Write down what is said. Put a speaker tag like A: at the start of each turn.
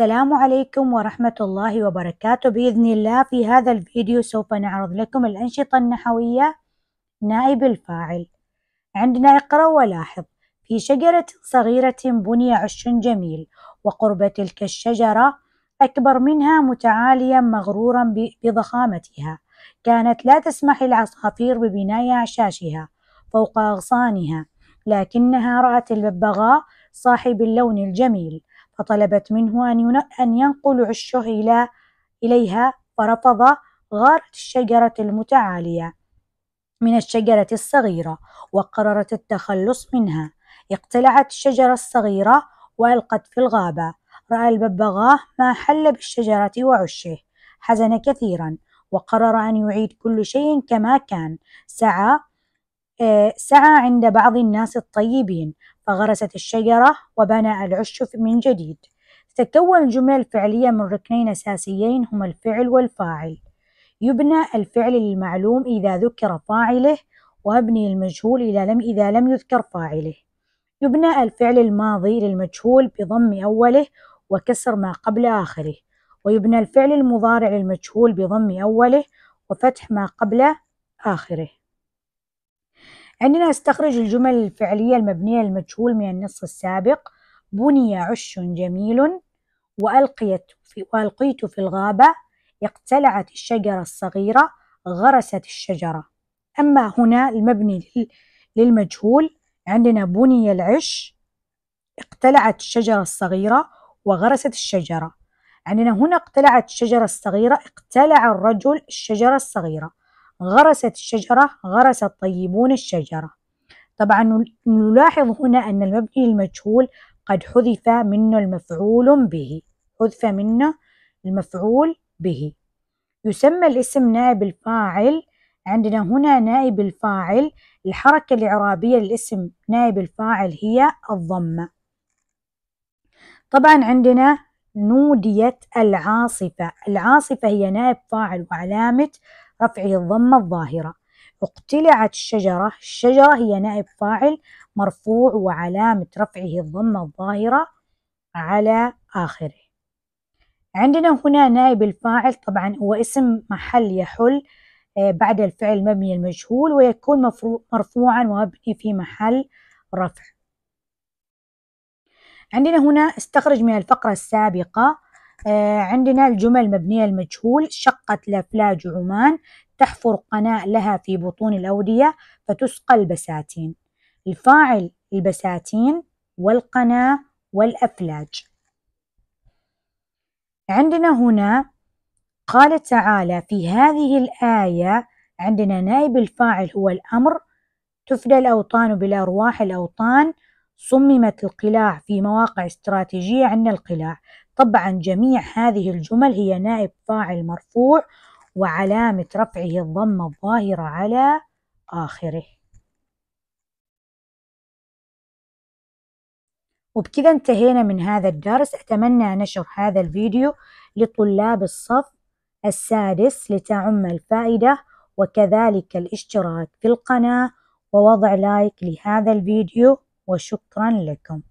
A: السلام عليكم ورحمة الله وبركاته بإذن الله في هذا الفيديو سوف نعرض لكم الأنشطة النحوية نائب الفاعل عندنا اقرأ ولاحظ في شجرة صغيرة بني عش جميل وقرب تلك الشجرة أكبر منها متعاليا مغرورا بضخامتها كانت لا تسمح العصافير ببناء أعشاشها فوق أغصانها لكنها رأت الببغاء صاحب اللون الجميل فطلبت منه أن أن ينقل عشه إلى إليها فرفض غارت الشجرة المتعالية من الشجرة الصغيرة وقررت التخلص منها اقتلعت الشجرة الصغيرة وألقت في الغابة رأى الببغاء ما حل بالشجرة وعشه حزن كثيرا وقرر أن يعيد كل شيء كما كان سعى آه، سعى عند بعض الناس الطيبين فغرست الشجرة وبنى العش من جديد تتكون الجملة الفعلية من ركنين أساسيين هما الفعل والفاعل يبنى الفعل للمعلوم إذا ذكر فاعله وأبني المجهول إذا لم إذا لم يذكر فاعله يبنى الفعل الماضي للمجهول بضم أوله وكسر ما قبل آخره ويبنى الفعل المضارع للمجهول بضم أوله وفتح ما قبل آخره عندنا استخرج الجمل الفعلية المبنية للمجهول من النص السابق بني عش جميل وألقيت في وألقيت في الغابة اقتلعت الشجرة الصغيرة غرست الشجرة أما هنا المبني للمجهول عندنا بني العش اقتلعت الشجرة الصغيرة وغرست الشجرة عندنا هنا اقتلعت الشجرة الصغيرة اقتلع الرجل الشجرة الصغيرة غرست الشجرة غرس الطيبون الشجرة طبعا نلاحظ هنا أن المبني المجهول قد حذف منه المفعول به حذف منه المفعول به يسمى الاسم نائب الفاعل عندنا هنا نائب الفاعل الحركة الإعرابية للاسم نائب الفاعل هي الضمة طبعا عندنا نوديت العاصفة العاصفة هي نائب فاعل وعلامة رفعه الضمة الظاهرة اقتلعت الشجرة الشجرة هي نائب فاعل مرفوع وعلامة رفعه الضمة الظاهرة على آخره عندنا هنا نائب الفاعل طبعا هو اسم محل يحل آه، بعد الفعل مبني المجهول ويكون مرفوعا ومبني في محل رفع عندنا هنا استخرج من الفقرة السابقة آه عندنا الجمل مبنية المجهول شقت لفلاج عمان تحفر قناة لها في بطون الأودية فتسقى البساتين الفاعل البساتين والقناة والأفلاج عندنا هنا قال تعالى في هذه الآية عندنا نائب الفاعل هو الأمر تفدى الأوطان بالأرواح الأوطان صممت القلاع في مواقع استراتيجية عندنا القلاع طبعا جميع هذه الجمل هي نائب فاعل مرفوع وعلامة رفعه الضمة الظاهرة على آخره وبكذا انتهينا من هذا الدرس أتمنى نشر هذا الفيديو لطلاب الصف السادس لتعم الفائدة وكذلك الاشتراك في القناة ووضع لايك لهذا الفيديو وشكرا لكم